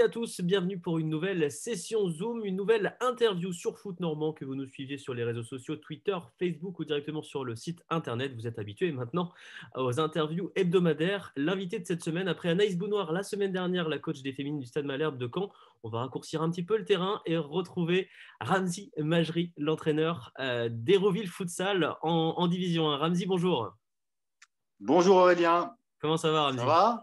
à tous, bienvenue pour une nouvelle session Zoom, une nouvelle interview sur Foot Normand que vous nous suiviez sur les réseaux sociaux, Twitter, Facebook ou directement sur le site internet. Vous êtes habitués maintenant aux interviews hebdomadaires. L'invité de cette semaine, après Anaïs Bounoir la semaine dernière, la coach des féminines du Stade Malherbe de Caen, on va raccourcir un petit peu le terrain et retrouver Ramzi Majri, l'entraîneur euh, d'Héroville Futsal en, division 1. Ramzi, bonjour. Bonjour Aurélien. Comment ça va Ramzi Ça va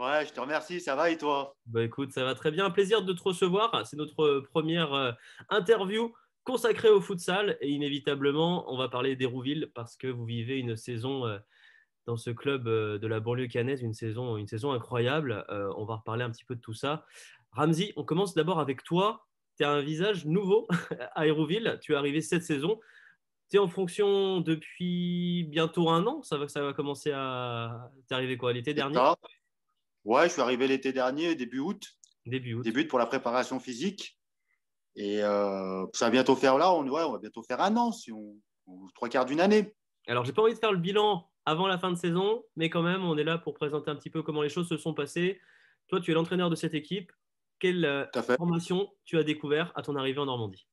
Ouais, je te remercie, ça va et toi Bah écoute, ça va très bien, un plaisir de te recevoir. C'est notre euh, première euh, interview consacrée au futsal et inévitablement, on va parler d'Hérouville parce que vous vivez une saison euh, dans ce club de la banlieue canaise, une saison, une saison incroyable. On va reparler un petit peu de tout ça. Ramzi, on commence d'abord avec toi. Tu as un visage nouveau à Hérouville, tu es arrivé cette saison. Tu es en fonction depuis bientôt un an, ça va, ça va commencer à. t'arriver arrivé quoi L'été dernier Ouais, je suis arrivé l'été dernier, début août. Début août. Début pour la préparation physique. Et euh, ça va bientôt faire là, on, va bientôt faire un an, ou trois quarts d'une année. Alors, j'ai pas envie de faire le bilan avant la fin de saison, mais quand même, on est là pour présenter un petit peu comment les choses se sont passées. Toi, tu es l'entraîneur de cette équipe. Quelle euh, formation tu as découvert à ton arrivée en Normandie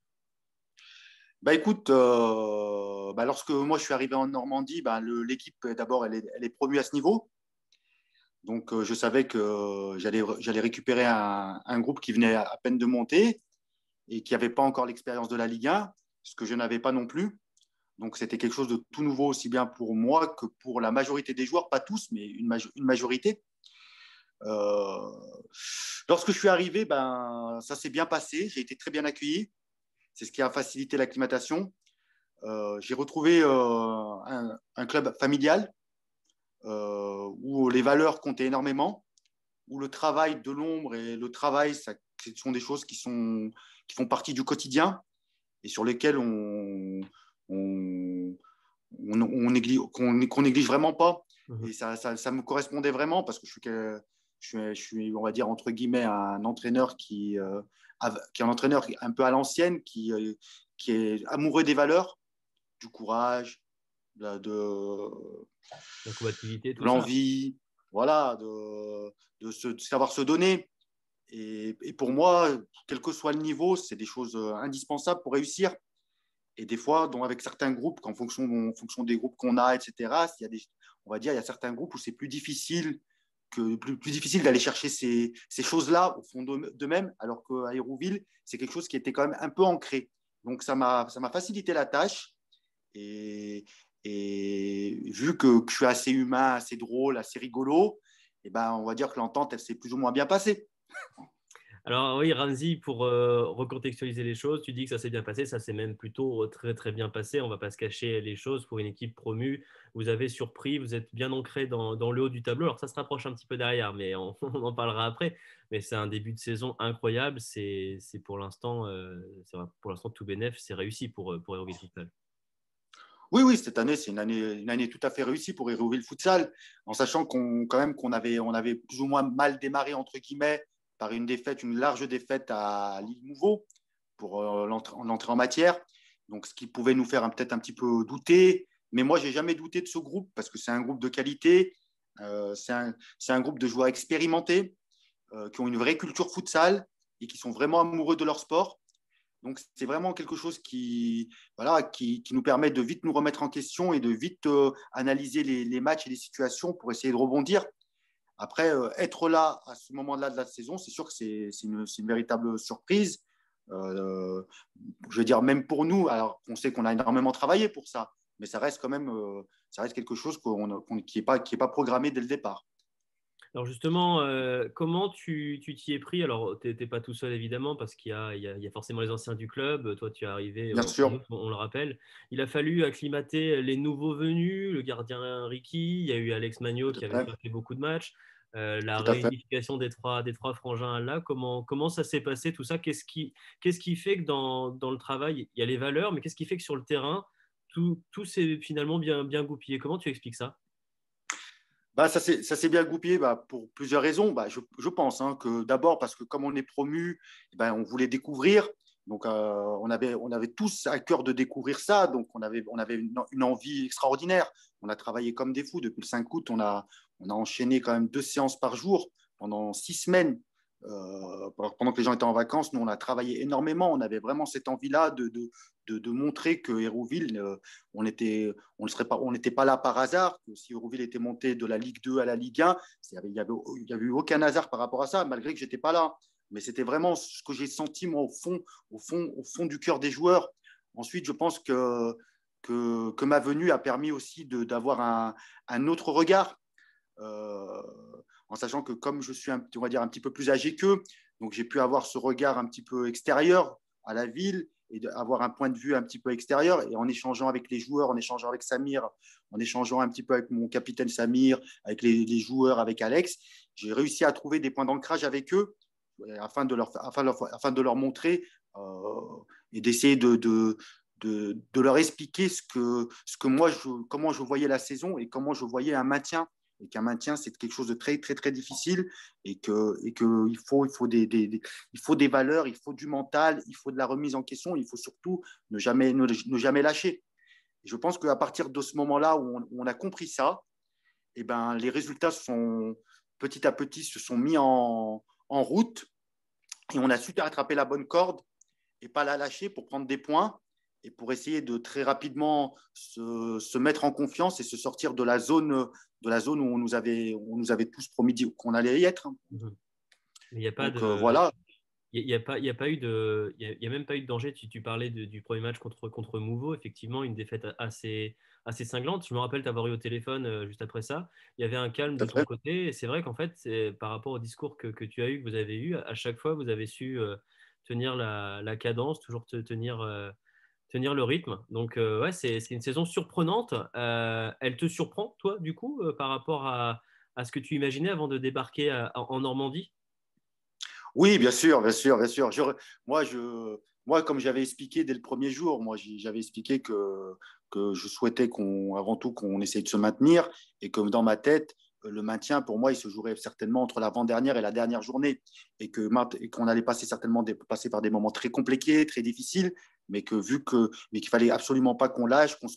bah écoute, euh, bah, lorsque moi je suis arrivé en Normandie, bah, l'équipe d'abord est, elle est, promue à ce niveau. Donc, euh, je savais que euh, j'allais récupérer un, groupe qui venait à peine de monter et qui n'avait pas encore l'expérience de la Ligue 1, ce que je n'avais pas non plus. Donc, c'était quelque chose de tout nouveau, aussi bien pour moi que pour la majorité des joueurs, pas tous, mais une, majorité. Euh, lorsque je suis arrivé, ben, ça s'est bien passé. J'ai été très bien accueilli. C'est ce qui a facilité l'acclimatation. j'ai retrouvé un, club familial euh, où les valeurs comptaient énormément, où le travail de l'ombre et le travail, ça, ce sont des choses qui, sont, qui font partie du quotidien et sur lesquelles on, on, on, néglige, qu'on, néglige vraiment pas. Mhm. Et ça, ça, me correspondait vraiment parce que je suis, je suis, on va dire, entre guillemets, un entraîneur qui, euh, qui est un entraîneur un peu à l'ancienne, qui, euh, qui est amoureux des valeurs, du courage, de l'envie, voilà, de, savoir se donner. Et, pour moi, quel que soit le niveau, c'est des choses euh, indispensables pour réussir. Et des fois, avec certains groupes, en fonction, fonction des groupes qu'on a, etc., on va dire, il y a certains groupes où c'est plus difficile que plus, difficile d'aller chercher ces, ces choses-là au fond d'eux-mêmes, alors qu'à Hérouville, c'est quelque chose qui était quand même un peu ancré. Donc ça m'a facilité la tâche. Et, et vu que, je suis assez humain, assez drôle, assez rigolo, eh ben, on va dire que l'entente, elle s'est plus ou moins bien passée. Alors oui, Ramzi, pour euh, recontextualiser les choses, tu dis que ça s'est bien passé, ça s'est même plutôt très très bien passé, on ne va pas se cacher les choses, pour une équipe promue, vous avez surpris, vous êtes bien ancré dans, le haut du tableau, alors ça se rapproche un petit peu derrière, mais on, en parlera après, mais c'est un début de saison incroyable, c'est euh, pour l'instant tout bénef, c'est réussi pour, euh, pour oui, oui, cette année, c'est une année, tout à fait réussie pour le Futsal, en sachant qu'on, quand même qu'on avait, on avait plus ou moins mal démarré, entre guillemets, par une défaite, une large défaite à Lille Nouveau pour euh, l'entrée en matière. Donc, ce qui pouvait nous faire peut-être un petit peu douter. Mais moi, j'ai jamais douté de ce groupe parce que c'est un groupe de qualité. Euh, c'est, un, groupe de joueurs expérimentés euh, qui ont une vraie culture futsal et qui sont vraiment amoureux de leur sport. Donc, c'est vraiment quelque chose qui, voilà, qui, nous permet de vite nous remettre en question et de vite euh, analyser les, matchs et les situations pour essayer de rebondir. Après, euh, être là à ce moment-là de la saison, c'est sûr que c'est une, véritable surprise. Euh, je veux dire, même pour nous, alors qu'on sait qu'on a énormément travaillé pour ça, mais ça reste quand même ça reste quelque chose qui n'est pas, pas programmé dès le départ. Alors justement, euh, comment tu t'y es pris Alors, tu n'étais pas tout seul, évidemment, parce qu'il y, a forcément les anciens du club. Toi, tu es arrivé, on, sûr. On, le rappelle. Il a fallu acclimater les nouveaux venus, le gardien Ricky, il y a eu Alex Magnot qui avait fait beaucoup de matchs. Euh, la réunification des trois, frangins là, comment, comment ça s'est passé tout ça Qu'est-ce qui, qu'est-ce qui fait que dans, le travail, il y a les valeurs, mais qu'est-ce qui fait que sur le terrain, tout, tout s'est finalement bien, bien goupillé Comment tu expliques ça bah, ça s'est bien goupillé bah, pour plusieurs raisons. Bah, je, pense hein, que d'abord parce que comme on est promu, eh ben, on voulait découvrir. Donc euh, on, avait, on avait tous à cœur de découvrir ça. Donc on avait, on avait une, envie extraordinaire. On a travaillé comme des fous depuis le 5 août. On a, on a enchaîné quand même deux séances par jour pendant six semaines. Euh, pendant que les gens étaient en vacances, nous, on a travaillé énormément. On avait vraiment cette envie-là de, de, de, montrer que Hérouville, euh, on n'était on serait pas, on pas là par hasard. Que si Hérouville était monté de la Ligue 2 à la Ligue 1, il n'y avait, eu aucun hasard par rapport à ça, malgré que j'étais pas là. Mais c'était vraiment ce que j'ai senti, moi, au fond, au fond, au fond du cœur des joueurs. Ensuite, je pense que, que, ma venue a permis aussi d'avoir un, un, autre regard. Euh, en sachant que comme je suis, un, va dire, un petit peu plus âgé qu'eux, donc j'ai pu avoir ce regard un petit peu extérieur à la ville et avoir un point de vue un petit peu extérieur. Et en échangeant avec les joueurs, en échangeant avec Samir, en échangeant un petit peu avec mon capitaine Samir, avec les, joueurs, avec Alex, j'ai réussi à trouver des points d'ancrage avec eux euh, afin de leur, afin de leur montrer euh, et d'essayer de, de, leur expliquer ce que, ce que moi, comment je voyais la saison et comment je voyais un maintien et qu'un maintien, c'est quelque chose de très, très, très difficile et qu'il et que il faut, il faut, des, il faut des valeurs, il faut du mental, il faut de la remise en question, il faut surtout ne jamais, ne, jamais lâcher. je pense qu'à partir de ce moment-là où on, a compris ça, et eh ben, les résultats sont, petit à petit se sont mis en, route et on a su attraper la bonne corde et pas la lâcher pour prendre des points et pour essayer de très rapidement se, mettre en confiance et se sortir de la zone, de la zone où on nous avait, on nous avait tous promis qu'on allait y être. Hein. Mhm. Il n'y a pas de... Euh, voilà. Il n'y a, pas, a pas eu de, il a, même pas eu de danger. Tu, parlais du premier match contre contre Mouveau, effectivement une défaite assez assez cinglante. Je me rappelle t'avoir eu au téléphone euh, juste après ça. Il y avait un calme de ton côté. Et c'est vrai qu'en fait, par rapport au discours que, tu as eu, que vous avez eu, à chaque fois, vous avez su euh, tenir la, cadence, toujours te tenir tenir le rythme. Donc, euh, c'est une saison surprenante. Euh, elle te surprend, toi, du coup, euh, par rapport à, ce que tu imaginais avant de débarquer en Normandie Oui, bien sûr, bien sûr, bien sûr. moi, je, moi, comme j'avais expliqué dès le premier jour, moi, j'avais expliqué que, que je souhaitais qu'on, avant tout qu'on essaye de se maintenir et que dans ma tête, euh, le maintien, pour moi, il se jouerait certainement entre l'avant-dernière et la dernière journée, et que qu'on allait passer certainement par des moments très compliqués, très difficiles, mais que vu que mais qu'il fallait absolument pas qu'on lâche, qu'on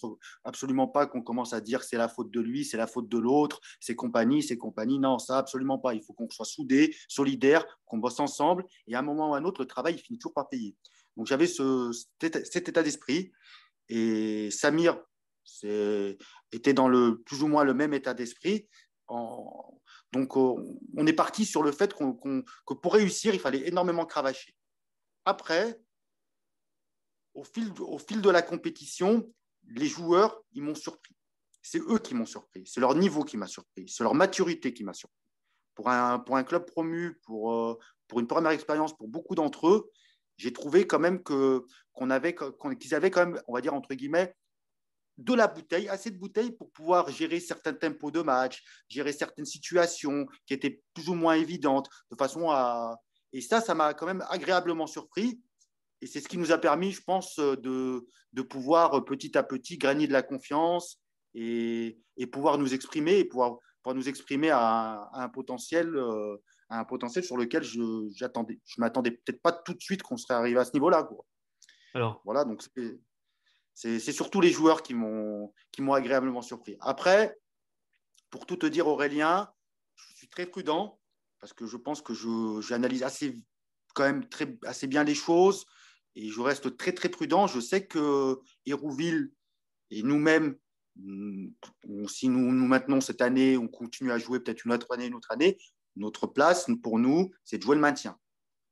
absolument pas qu'on commence à dire c'est la faute de lui, c'est la faute de l'autre, c'est compagnie, c'est compagnie. Non, ça absolument pas. Il faut qu'on soit soudés, solidaires, qu'on bosse ensemble, et à un moment ou à un autre, le travail il finit toujours par payer. Donc j'avais ce, cet état d'esprit, et Samir était dans le plus ou moins le même état d'esprit, donc, euh, on est parti sur le fait que pour réussir, il fallait énormément cravacher. Après, au fil, au fil de la compétition, les joueurs, ils m'ont surpris. C'est eux qui m'ont surpris. C'est leur niveau qui m'a surpris. C'est leur maturité qui m'a surpris. Pour un, pour un club promu, pour, euh, pour une première expérience, pour beaucoup d'entre eux, j'ai trouvé quand même que, qu'on avait, qu'ils avaient quand même, on va dire entre guillemets, de la bouteille à cette bouteille pour pouvoir gérer certains tempos de match, gérer certaines situations qui étaient plus ou moins évidentes, de façon à... Et ça, ça m'a quand même agréablement surpris. Et c'est ce qui nous a permis, je pense, de, de pouvoir petit à petit gagner de la confiance et, et pouvoir nous exprimer, et pouvoir, pour nous exprimer à, un potentiel, euh, un potentiel sur lequel je ne je m'attendais peut-être pas tout de suite qu'on serait arrivé à ce niveau-là. Alors, voilà, donc c'est surtout les joueurs qui m'ont agréablement surpris. Après, pour tout te dire, Aurélien, je suis très prudent parce que je pense que j'analyse assez, quand même très, assez bien les choses et je reste très, très prudent. Je sais que Hérouville et nous-mêmes, mm, si nous nous maintenons cette année, on continue à jouer peut-être une autre année, une autre année, notre place pour nous, c'est de jouer le maintien.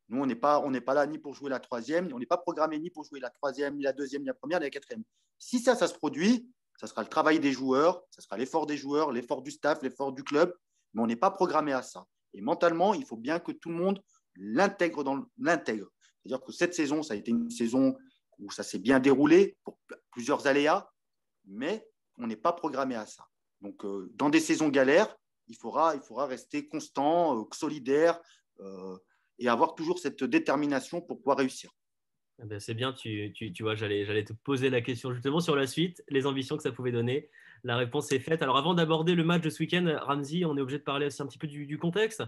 Nous, on n'est pas, pas là ni pour jouer la troisième, on n'est pas programmé ni pour jouer la troisième, ni la deuxième, ni la première, ni la quatrième. Si ça, ça se produit, ça sera le travail des joueurs, ça sera l'effort des joueurs, l'effort du staff, l'effort du club, mais on n'est pas programmé à ça. Et mentalement, il faut bien que tout le monde l'intègre dans l'intègre. C'est-à-dire que cette saison, ça a été une saison où ça s'est bien déroulé pour plusieurs aléas, mais on n'est pas programmé à ça. Donc, euh, dans des saisons galères, il faudra, il faudra rester constant, euh, solidaire, euh, et avoir toujours cette détermination pour pouvoir réussir. Eh ben, c'est bien, tu, tu, tu vois, j'allais te poser la question justement sur la suite, les ambitions que ça pouvait donner la réponse est faite. Alors avant d'aborder le match de ce week-end, Ramzi, on est obligé de parler aussi un petit peu du, contexte.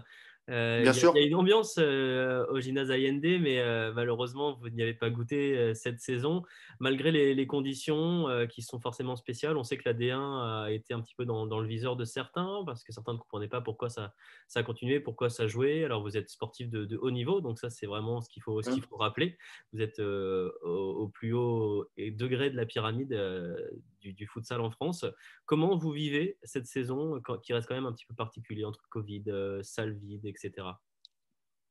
Euh, il y a, une ambiance au gymnase IND, mais euh, malheureusement, vous n'y avez pas goûté euh, cette saison, malgré les, conditions qui sont forcément spéciales. On sait que la D1 a été un petit peu dans, le viseur de certains, parce que certains ne comprenaient pas pourquoi ça, ça continuait, pourquoi ça jouait. Alors, vous êtes sportif de, haut niveau, donc ça, c'est vraiment ce qu'il faut, hein. rappeler. Vous êtes au, au, plus haut degré de la pyramide euh, du, futsal en France. Comment vous vivez cette saison qui reste quand même un petit peu particulière entre Covid, euh, salle vide, etc.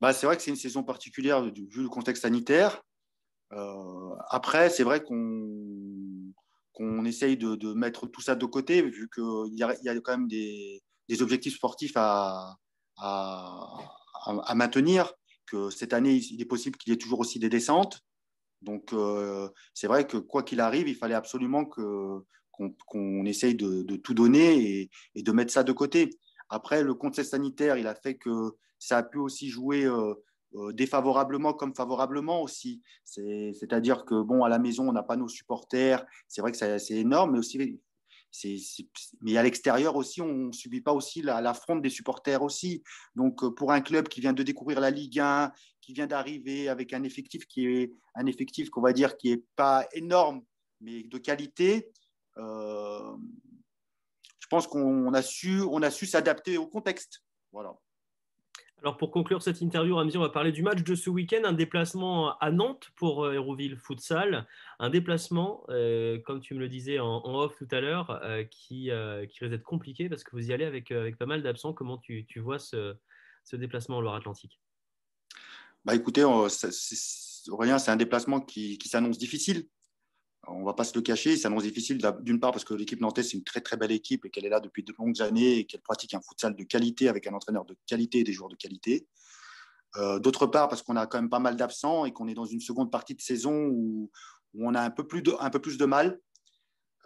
Bah, c'est vrai que c'est une saison particulière vu le contexte sanitaire. Euh, après, c'est vrai qu'on qu'on essaye de, mettre tout ça de côté, vu qu'il y, a, y quand même des, objectifs sportifs à, à, maintenir, que cette année, il est possible qu'il y ait toujours aussi des descentes. Donc, euh, c'est vrai que quoi qu'il arrive, il fallait absolument qu'on essaye de, tout donner et, de mettre ça de côté. Après, le contexte sanitaire, il a fait que ça a pu aussi jouer euh, euh, défavorablement comme favorablement aussi. C'est-à-dire que, bon, à la maison, on n'a pas nos supporters. C'est vrai que c'est énorme, mais aussi, mais à l'extérieur aussi, on ne subit pas aussi la, des supporters aussi. Donc, euh, pour un club qui vient de découvrir la Ligue 1, qui vient d'arriver avec un effectif qui est un effectif qu'on va dire qui n'est pas énorme, mais de qualité, euh, je pense qu'on a su, a su s'adapter au contexte. Voilà. Alors pour conclure cette interview, Ramzi, on va parler du match de ce week-end, un déplacement à Nantes pour euh, Hérouville Futsal, un déplacement, euh, comme tu me le disais en, off tout à l'heure, euh, qui, risque d'être compliqué parce que vous y allez avec, pas mal d'absents. Comment tu, vois ce, ce, déplacement en Loire-Atlantique Bah écoutez, Aurélien, c'est un déplacement qui s'annonce difficile on va pas se le cacher, il s'annonce difficile d'une part parce que l'équipe nantaise c'est une très très belle équipe et qu'elle est là depuis de longues années et qu'elle pratique un futsal de qualité avec un entraîneur de qualité et des joueurs de qualité. Euh, d'autre part parce qu'on a quand même pas mal d'absents et qu'on est dans une seconde partie de saison où, on a un peu plus de, mal.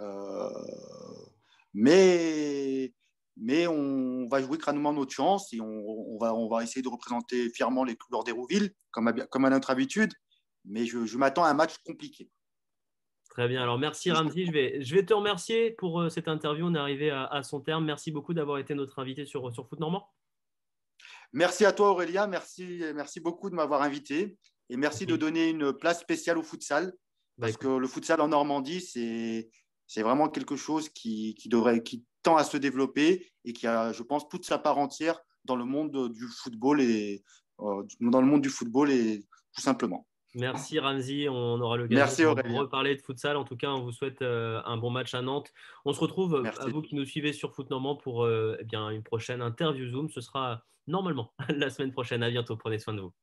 Euh, mais mais on va jouer crânement notre chance et on, va, on va essayer de représenter fièrement les couleurs d'Hérouville comme à, notre habitude. Mais je m'attends à un match compliqué. Très bien. Alors, merci Ramzi. Je vais, je vais te remercier pour euh, cette interview. On est arrivé à, son terme. Merci beaucoup d'avoir été notre invité sur, euh, sur Foot Normand. Merci à toi, Aurélien. Merci, merci beaucoup de m'avoir invité. Et merci de donner une place spéciale au futsal. Bah, parce que le futsal en Normandie, c'est vraiment quelque chose qui, devrait, qui tend à se développer et qui a, je pense, toute sa part entière dans le monde du football et, euh, dans le monde du football et tout simplement. Merci Ramzi, on aura le l'occasion de reparler de futsal. En tout cas, on vous souhaite euh, un bon match à Nantes. On se retrouve euh, à vous qui nous suivez sur Foot Normand pour euh, eh bien, une prochaine interview Zoom. Ce sera normalement la semaine prochaine. À bientôt, prenez soin de vous.